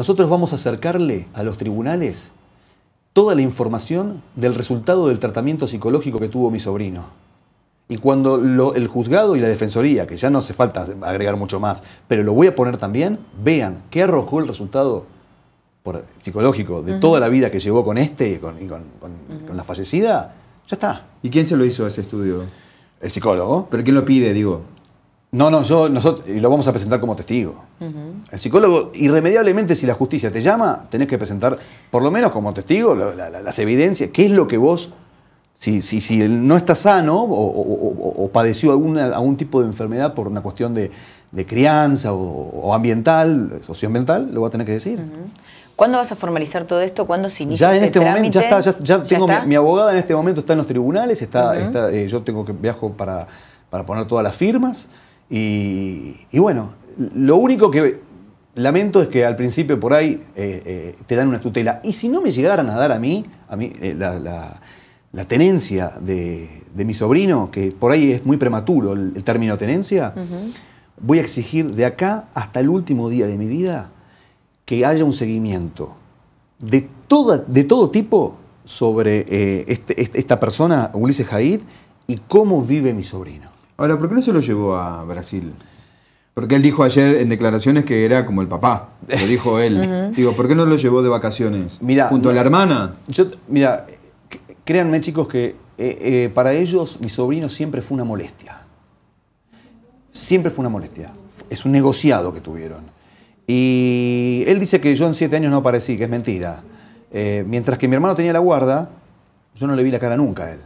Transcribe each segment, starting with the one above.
nosotros vamos a acercarle a los tribunales toda la información del resultado del tratamiento psicológico que tuvo mi sobrino. Y cuando lo, el juzgado y la defensoría, que ya no hace falta agregar mucho más, pero lo voy a poner también, vean qué arrojó el resultado psicológico de toda la vida que llevó con este y con, la fallecida, ya está. ¿Y quién se lo hizo ese estudio? El psicólogo. ¿Pero quién lo pide, digo? No, no, yo, nosotros, y lo vamos a presentar como testigo. El psicólogo, irremediablemente, si la justicia te llama, tenés que presentar, por lo menos como testigo, las evidencias, qué es lo que vos, si, si, no está sano o, padeció algún tipo de enfermedad por una cuestión de, crianza o, ambiental, socioambiental, lo va a tener que decir. ¿Cuándo vas a formalizar todo esto? ¿Cuándo se inicia ya en este, este momento, ya, está, ya, tengo Mi, abogada en este momento está en los tribunales, está, eh, yo tengo que viajo para, para poner todas las firmas. Y, bueno, lo único que lamento es que al principio por ahí eh, eh, te dan una tutela. Y si no me llegaran a dar a mí, a mí eh, la, tenencia de, mi sobrino, que por ahí es muy prematuro el, término tenencia, voy a exigir de acá hasta el último día de mi vida que haya un seguimiento de, toda, de todo tipo sobre este, este, esta persona, Ulises Haid, y cómo vive mi sobrino. Ahora, ¿por qué no se lo llevó a Brasil? Porque él dijo ayer en declaraciones que era como el papá, lo dijo él. Digo, ¿por qué no lo llevó de vacaciones? junto a la hermana. mira, créanme chicos que eh, eh, para ellos mi sobrino siempre fue una molestia. Siempre fue una molestia. Es un negociado que tuvieron. Y él dice que yo en siete años no aparecí, que es mentira. Eh, mientras que mi hermano tenía la guarda, yo no le vi la cara nunca a él.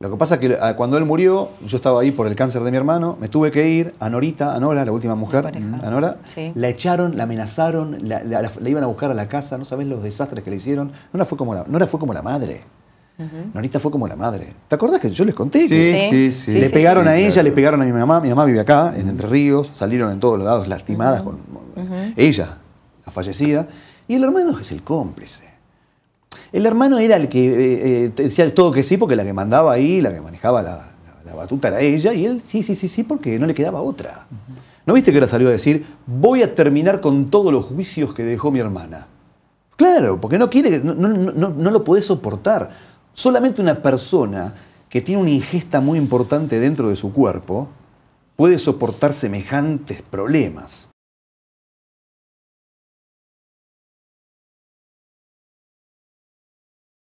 Lo que pasa es que eh, cuando él murió, yo estaba ahí por el cáncer de mi hermano, me tuve que ir a Norita, a Nora, la última mujer, a Nora, la echaron, la amenazaron, la, iban a buscar a la casa, no sabés los desastres que le hicieron. Nora fue como la, Nora fue como la madre. Norita fue como la madre. ¿Te acordás que yo les conté? Sí, sí, sí, Le pegaron a ella, le pegaron a mi mamá. Mi mamá vive acá, en Entre Ríos. Salieron en todos los lados lastimadas con ella, la fallecida. Y el hermano es el cómplice. El hermano era el que eh, eh, decía todo que sí, porque la que mandaba ahí, la que manejaba la, batuta era ella, y él sí, sí, sí, sí, porque no le quedaba otra. ¿No viste que ahora salió a decir, voy a terminar con todos los juicios que dejó mi hermana? Claro, porque no quiere, no, no lo puede soportar. Solamente una persona que tiene una ingesta muy importante dentro de su cuerpo puede soportar semejantes problemas.